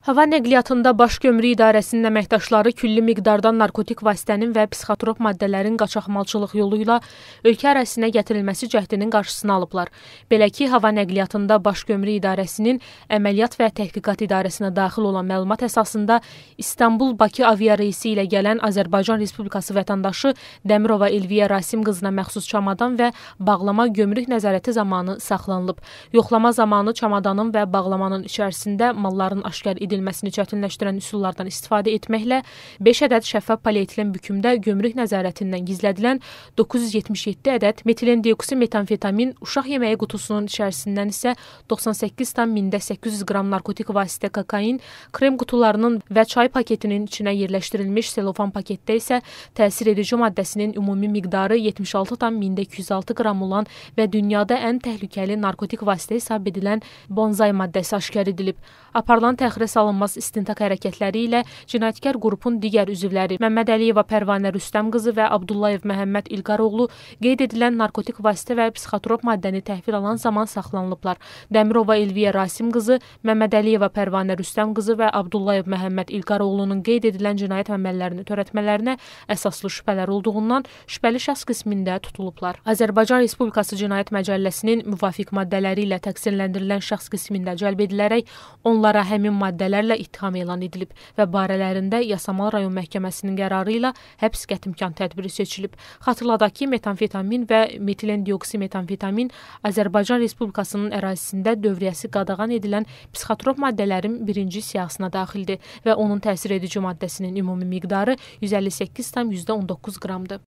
Hava nəqliyyatında Baş Gömrük İdarəsinin əməkdaşları külli miqdarda narkotik vasitənin və psixotrop maddələrin qaçaqmalçılıq yolu ilə ölkə ərazisinə gətirilməsi cəhdinin qarşısını alıblar. Belə ki, Hava nəqliyyatında Baş Gömrük İdarəsinin Əməliyyat və Təhqiqat İdarəsinə daxil olan məlumat əsasında İstanbul-Bakı aviareysi ilə gələn Azərbaycan Respublikası vətəndaşı Dəmirova Elviyə Rasim qızına məxsus çamadan və bağlama gömrük nəzarəti zamanı saxlanılıb. Yoxlama zamanı çamadanın və bağlamanın içərisində malların aşkar edilməsində edilməsini çətinləşdirən üsullardan istifadə etməklə 5 ədəd şəffaf polietilen bükümdə gömrük nəzarətindən gizlədilən 977 ədəd metilen dioksi metamfetamin, uşaq yeməyi qutusunun içərisindən isə 98,800 qram narkotik vasitə kokain, krem qutularının və çay paketinin içinə yerləşdirilmiş selofan paketdə isə təsir edici maddəsinin ümumi miqdarı 76,206 qram olan və dünyada ən təhlükəli narkotik vasitə hesab edilən bonzay maddəsi aşkar edilib. Aparılan təxirə salınmaz istintaq hərəkətləri ilə cinayətkar qrupun digər üzvləri Məmməd Əliyeva Pərvanə Rüstəm qızı və Abdullayev Məhəmməd İlqar oğlu qeyd edilən narkotik vasitə və psixotrop maddəni təhvil alan zaman saxlanılıblar. Dəmirova Elviyə Rasim qızı, Məmməd Əliyeva Pərvanə Rüstəm qızı və Abdullayev Məhəmməd İlqar oğlunun qeyd edilən cinayət əməllərini törətmələrinə əsaslı şübhələr olduğundan şübhəli şəxs qismində tutulublar. Azərbaycan Respublikası Cinayət Məcəlləsinin müvafiq maddələri ilə təqsirləndirilən şəxs qismində cəlb edilərək onlara həmin maddələr cinayətlərlə ittiham elan edilib və barələrində Yasamal rayon məhkəməsinin qərarı ilə həbs qətimkan tədbiri seçilib. Xatırladaq ki, metamfetamin və metilendioksimmetamfetamin Azərbaycan Respublikasının ərazisində dövriyyəsi qadağan edilən psixotrop maddələrin birinci siyahısına daxildir və onun təsir edici maddəsinin ümumi miqdarı 158,19 qramdır.